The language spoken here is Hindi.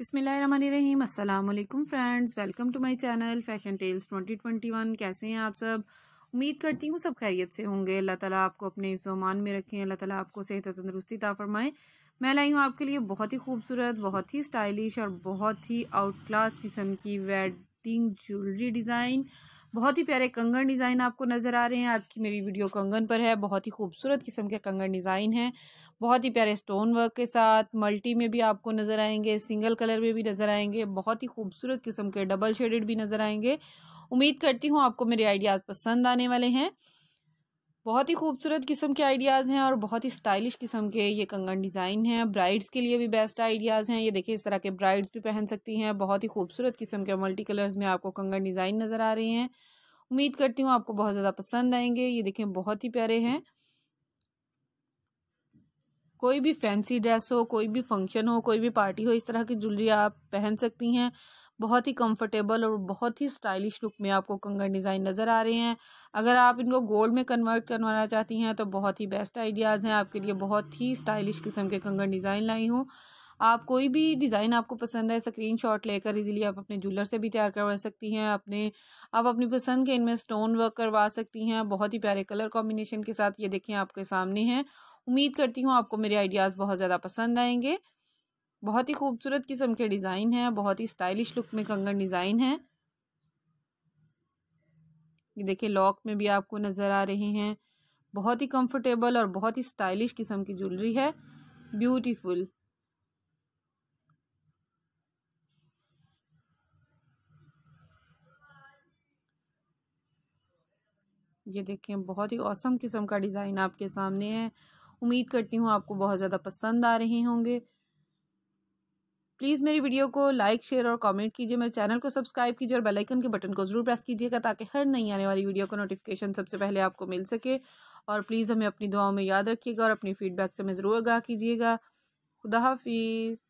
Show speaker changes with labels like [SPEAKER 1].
[SPEAKER 1] बिसमीम अल्लाम friends welcome to my channel fashion tales 2021 कैसे हैं आप सब उम्मीद करती हूँ सब खैरियत से होंगे अल्लाह ताला आपको अपने ज़ुमान में रखें अल्लाह ताला आपको सेहत और तंदरुस्ती ता मैं लाई हूँ आपके लिए बहुत ही खूबसूरत बहुत ही स्टाइलिश और बहुत ही आउट क्लास किस्म की वेडिंग ज्वेलरी डिज़ाइन बहुत ही प्यारे कंगन डिज़ाइन आपको नज़र आ रहे हैं आज की मेरी वीडियो कंगन पर है बहुत ही खूबसूरत किस्म के कंगन डिज़ाइन हैं बहुत ही प्यारे स्टोन वर्क के साथ मल्टी में भी आपको नज़र आएंगे सिंगल कलर में भी नज़र आएंगे बहुत ही खूबसूरत किस्म के डबल शेडेड भी नज़र आएंगे उम्मीद करती हूँ आपको मेरे आइडियाज़ पसंद आने वाले हैं बहुत ही खूबसूरत किस्म के आइडियाज़ हैं और बहुत ही स्टाइलिश किस्म के ये कंगन डिज़ाइन हैं ब्राइड्स के लिए भी बेस्ट आइडियाज़ हैं ये देखिए इस तरह के ब्राइड्स भी पहन सकती हैं बहुत ही खूबसूरत किस्म के मल्टी कलर्स में आपको कंगन डिज़ाइन नज़र आ रहे हैं उम्मीद करती हूँ आपको बहुत ज़्यादा पसंद आएंगे ये देखें बहुत ही प्यारे हैं कोई भी फैंसी ड्रेस हो कोई भी फंक्शन हो कोई भी पार्टी हो इस तरह की ज्वेलरी आप पहन सकती हैं बहुत ही कंफर्टेबल और बहुत ही स्टाइलिश लुक में आपको कंगन डिज़ाइन नज़र आ रहे हैं अगर आप इनको गोल्ड में कन्वर्ट करवाना चाहती हैं तो बहुत ही बेस्ट आइडियाज़ हैं आपके लिए बहुत ही स्टाइलिश किस्म के कंगन डिज़ाइन लाई हूँ आप कोई भी डिज़ाइन आपको पसंद है स्क्रीन शॉट लेकर इजीली आप अपने ज्वेलर से भी तैयार करवा सकती हैं अपने आप अपनी पसंद के इनमें स्टोन वर्क करवा सकती हैं बहुत ही प्यारे कलर कॉम्बिनेशन के साथ ये देखें आपके सामने हैं उम्मीद करती हूँ आपको मेरे आइडियाज़ बहुत ज़्यादा पसंद आएंगे बहुत ही खूबसूरत किस्म के डिज़ाइन हैं बहुत ही स्टाइलिश लुक में कंगन डिज़ाइन है ये देखिए लॉक में भी आपको नज़र आ रहे हैं बहुत ही कंफर्टेबल और बहुत ही स्टाइलिश किस्म की ज्वेलरी है ब्यूटीफुल ये देखें बहुत ही औसम किस्म का डिज़ाइन आपके सामने है उम्मीद करती हूँ आपको बहुत ज़्यादा पसंद आ रहे होंगे प्लीज़ मेरी वीडियो को लाइक शेयर और कमेंट कीजिए मेरे चैनल को सब्सक्राइब कीजिए और बेल आइकन के बटन को ज़रूर प्रेस कीजिएगा ताकि हर नई आने वाली वीडियो का नोटिफिकेशन सबसे पहले आपको मिल सके और प्लीज़ हमें अपनी दुआओं में याद रखिएगा और अपनी फीडबैक से हमें ज़रूर आगाह कीजिएगा खुदा हाफिज़